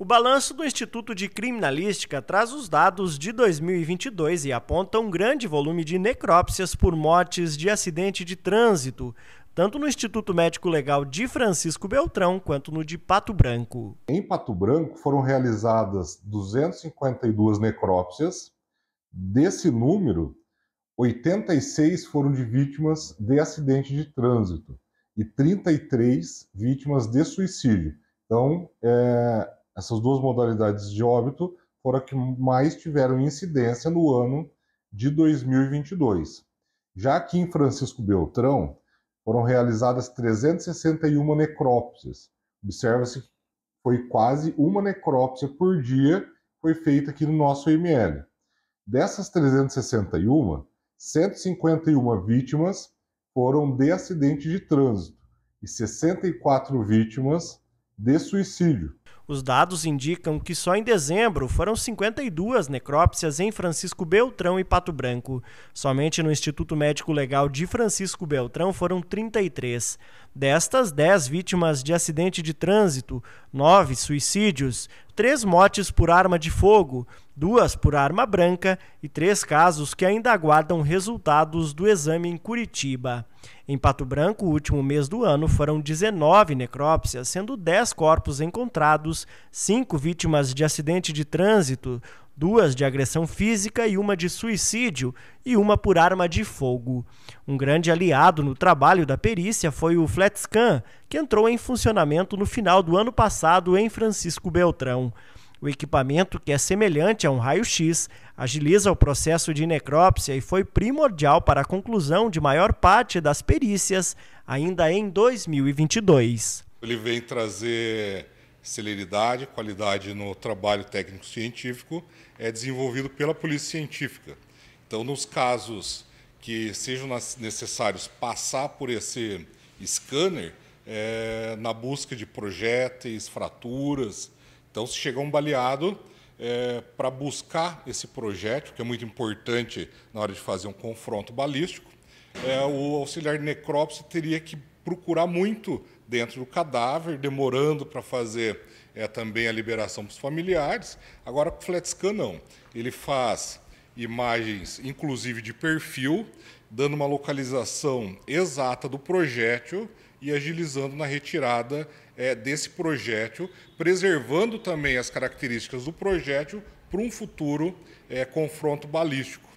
O balanço do Instituto de Criminalística traz os dados de 2022 e aponta um grande volume de necrópsias por mortes de acidente de trânsito, tanto no Instituto Médico Legal de Francisco Beltrão quanto no de Pato Branco. Em Pato Branco foram realizadas 252 necrópsias. Desse número, 86 foram de vítimas de acidente de trânsito e 33 vítimas de suicídio. Então, é, essas duas modalidades de óbito foram as que mais tiveram incidência no ano de 2022. Já aqui em Francisco Beltrão, foram realizadas 361 necrópsias. Observa-se que foi quase uma necrópsia por dia foi feita aqui no nosso ML. Dessas 361, 151 vítimas foram de acidente de trânsito e 64 vítimas de suicídio. Os dados indicam que só em dezembro foram 52 necrópsias em Francisco Beltrão e Pato Branco. Somente no Instituto Médico Legal de Francisco Beltrão foram 33. Destas, 10 vítimas de acidente de trânsito, 9 suicídios, 3 mortes por arma de fogo, duas por arma branca e três casos que ainda aguardam resultados do exame em Curitiba. Em Pato Branco, o último mês do ano, foram 19 necrópsias, sendo 10 corpos encontrados, 5 vítimas de acidente de trânsito, duas de agressão física e uma de suicídio, e uma por arma de fogo. Um grande aliado no trabalho da perícia foi o FlatScan, que entrou em funcionamento no final do ano passado em Francisco Beltrão. O equipamento, que é semelhante a um raio-x, agiliza o processo de necrópsia e foi primordial para a conclusão de maior parte das perícias ainda em 2022. Ele vem trazer celeridade, qualidade no trabalho técnico-científico é desenvolvido pela polícia científica. Então, nos casos que sejam necessários passar por esse scanner, é, na busca de projéteis, fraturas, então, se chegar um baleado é, para buscar esse projétil, que é muito importante na hora de fazer um confronto balístico, é, o auxiliar de necrópsia teria que procurar muito dentro do cadáver, demorando para fazer é, também a liberação para os familiares. Agora, o FlexCan, não. Ele faz imagens, inclusive de perfil, dando uma localização exata do projétil e agilizando na retirada é, desse projétil, preservando também as características do projétil para um futuro é, confronto balístico.